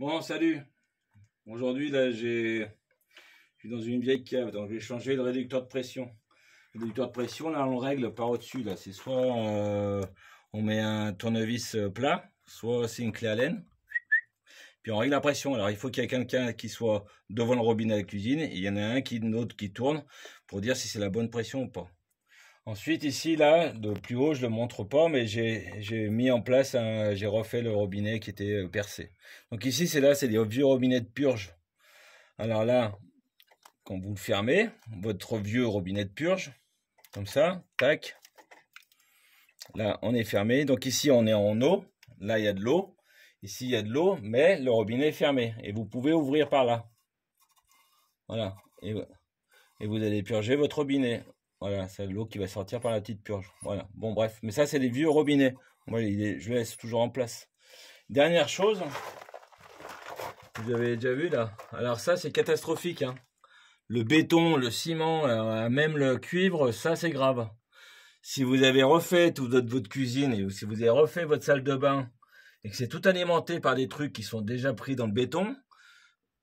Bon, salut. Aujourd'hui, là, j'ai, je suis dans une vieille cave, donc j'ai changé le réducteur de pression. Le réducteur de pression, là, on règle par au-dessus, là. C'est soit euh, on met un tournevis euh, plat, soit c'est une clé à Puis on règle la pression. Alors, il faut qu'il y ait quelqu'un qui soit devant le robinet à la cuisine, il y en a un qui, note qui tourne pour dire si c'est la bonne pression ou pas. Ensuite, ici, là, de plus haut, je ne le montre pas, mais j'ai mis en place, j'ai refait le robinet qui était euh, percé. Donc ici, c'est là, c'est des vieux robinets de purge. Alors là, quand vous le fermez, votre vieux robinet de purge, comme ça, tac. Là, on est fermé. Donc ici, on est en eau. Là, il y a de l'eau. Ici, il y a de l'eau, mais le robinet est fermé. Et vous pouvez ouvrir par là. Voilà. et vous allez purger votre robinet. Voilà, c'est l'eau qui va sortir par la petite purge. Voilà, bon bref. Mais ça, c'est des vieux robinets. Moi, je les laisse toujours en place. Dernière chose, vous avez déjà vu là. Alors ça, c'est catastrophique. Hein. Le béton, le ciment, euh, même le cuivre, ça, c'est grave. Si vous avez refait toute votre, votre cuisine et si vous avez refait votre salle de bain et que c'est tout alimenté par des trucs qui sont déjà pris dans le béton,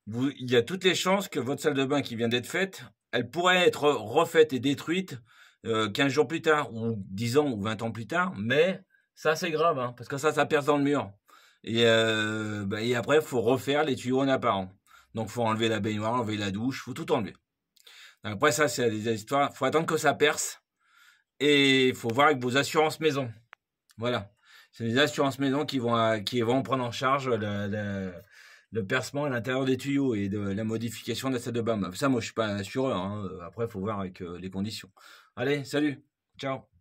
il y a toutes les chances que votre salle de bain qui vient d'être faite, elle pourrait être refaite et détruite 15 euh, jours plus tard, ou 10 ans, ou 20 ans plus tard, mais ça c'est grave, hein, parce que ça, ça perce dans le mur. Et, euh, bah, après, il faut refaire les tuyaux en apparent. Donc, faut enlever la baignoire, enlever la douche, faut tout enlever. Après, ça, c'est des histoires. Il faut attendre que ça perce. Et il faut voir avec vos assurances maison. Voilà. C'est les assurances maison qui vont, euh, qui vont prendre en charge la le percement à l'intérieur des tuyaux et de la modification de la salle de bain. Bah, ça, moi, je suis pas un assureur. Hein. Après, il faut voir avec euh, les conditions. Allez, salut. Ciao.